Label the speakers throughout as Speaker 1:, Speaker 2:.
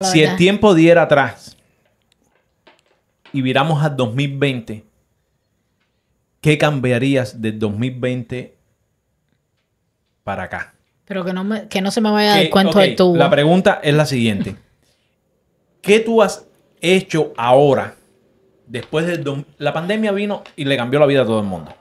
Speaker 1: si el
Speaker 2: tiempo diera atrás y viramos al 2020, ¿qué cambiarías del 2020 para acá?
Speaker 1: Pero que no, me, que no se me vaya del cuento okay, del La
Speaker 2: pregunta es la siguiente. ¿Qué tú has hecho ahora después de la pandemia vino y le cambió la vida a todo el mundo?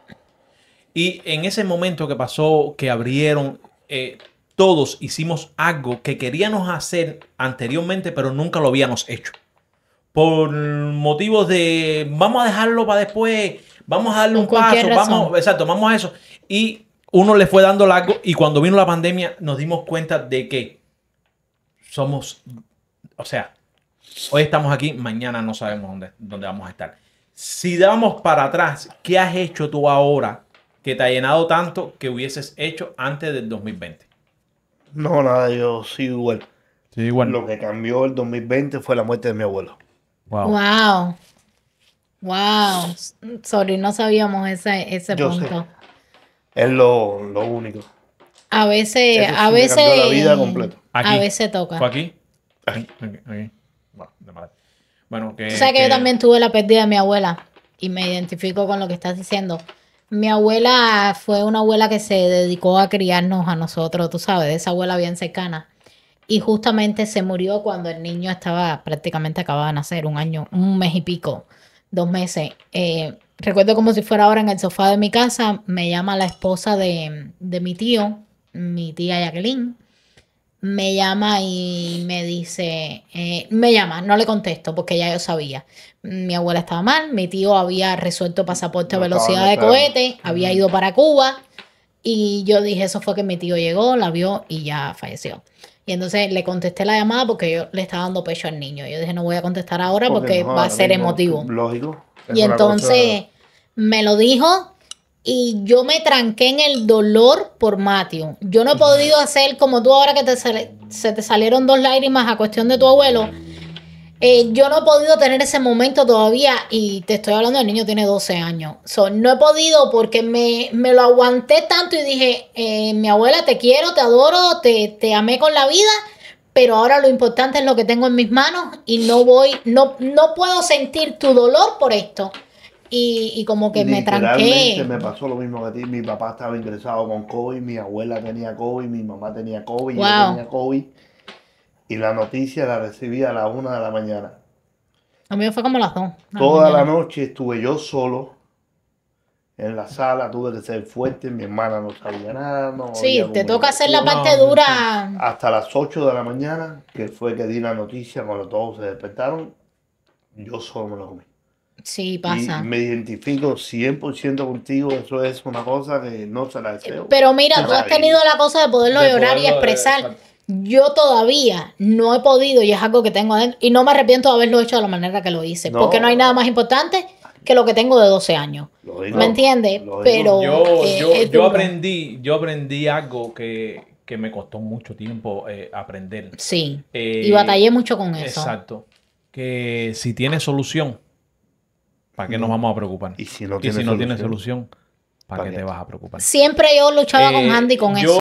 Speaker 2: Y en ese momento que pasó, que abrieron, eh, todos hicimos algo que queríamos hacer anteriormente, pero nunca lo habíamos hecho. Por motivos de, vamos a dejarlo para después, vamos a darle un paso, vamos, exacto, vamos eso. Y uno le fue dando largo y cuando vino la pandemia nos dimos cuenta de que somos, o sea, hoy estamos aquí, mañana no sabemos dónde, dónde vamos a estar. Si damos para atrás, ¿qué has hecho tú ahora que te ha llenado tanto que hubieses hecho antes del 2020?
Speaker 3: No, nada, yo sigo igual. Sí, igual. Lo que cambió el 2020 fue la muerte de mi abuelo.
Speaker 1: Wow. Wow. Sorry, no sabíamos ese, ese punto.
Speaker 3: Es lo, único.
Speaker 1: A veces, a veces. A veces toca. ¿Fue
Speaker 2: aquí? Aquí. aquí. Bueno, de madre. Bueno, que. que yo también
Speaker 1: tuve la pérdida de mi abuela y me identifico con lo que estás diciendo. Mi abuela fue una abuela que se dedicó a criarnos a nosotros, tú sabes, esa abuela bien cercana. Y justamente se murió cuando el niño estaba prácticamente acabado de nacer, un año, un mes y pico, dos meses. Eh, recuerdo como si fuera ahora en el sofá de mi casa, me llama la esposa de, de mi tío, mi tía Jacqueline me llama y me dice, eh, me llama, no le contesto porque ya yo sabía. Mi abuela estaba mal, mi tío había resuelto pasaporte a velocidad de cohete, había ido para Cuba y yo dije, eso fue que mi tío llegó, la vio y ya falleció. Y entonces le contesté la llamada porque yo le estaba dando pecho al niño. Yo dije, no voy a contestar ahora porque, va a ser emotivo.
Speaker 3: Lógico. Y entonces
Speaker 1: me lo dijo y yo me tranqué en el dolor por Matthew. Yo no he podido hacer como tú ahora que te se te salieron dos lágrimas a cuestión de tu abuelo. Eh, yo no he podido tener ese momento todavía y te estoy hablando, el niño tiene 12 años. no he podido porque me, lo aguanté tanto y dije, eh, mi abuela, te quiero, te adoro, te, te, amé con la vida, pero ahora lo importante es lo que tengo en mis manos y no voy, no, no puedo sentir tu dolor por esto. Y, como que me tranqué. me
Speaker 3: pasó lo mismo que a ti. Mi papá estaba ingresado con COVID, mi abuela tenía COVID, mi mamá tenía COVID, mi yo tenía COVID. Y la noticia la recibí a las 1 de la mañana.
Speaker 1: A mí fue como las 2 Toda la
Speaker 3: noche estuve yo solo en la sala, tuve que ser fuerte, mi hermana no sabía nada. sí, te toca hacer la parte dura. Hasta las 8 de la mañana, que fue que di la noticia cuando todos se despertaron, yo solo me lo comí.
Speaker 1: Sí, pasa. me
Speaker 3: identifico 100% contigo, eso es una cosa que no se la deseo. Pero mira, tú has tenido
Speaker 1: la cosa de poderlo llorar y expresar. Yo todavía no he podido y es algo que tengo adentro. Y no me arrepiento de haberlo hecho de la manera que lo hice, porque no hay nada más importante que lo que tengo de 12 años.
Speaker 2: ¿Me entiendes?
Speaker 1: Pero yo, eh,
Speaker 2: aprendí, yo aprendí algo que, me costó mucho tiempo eh, aprender. Sí. Eh, y batallé
Speaker 1: mucho con eso. Exacto.
Speaker 2: Que si tiene solución, ¿Para qué nos vamos a preocupar? Y si no, tiene, solución? ¿para, qué, te vas a preocupar? Siempre yo luchaba con eh, Andy con eso.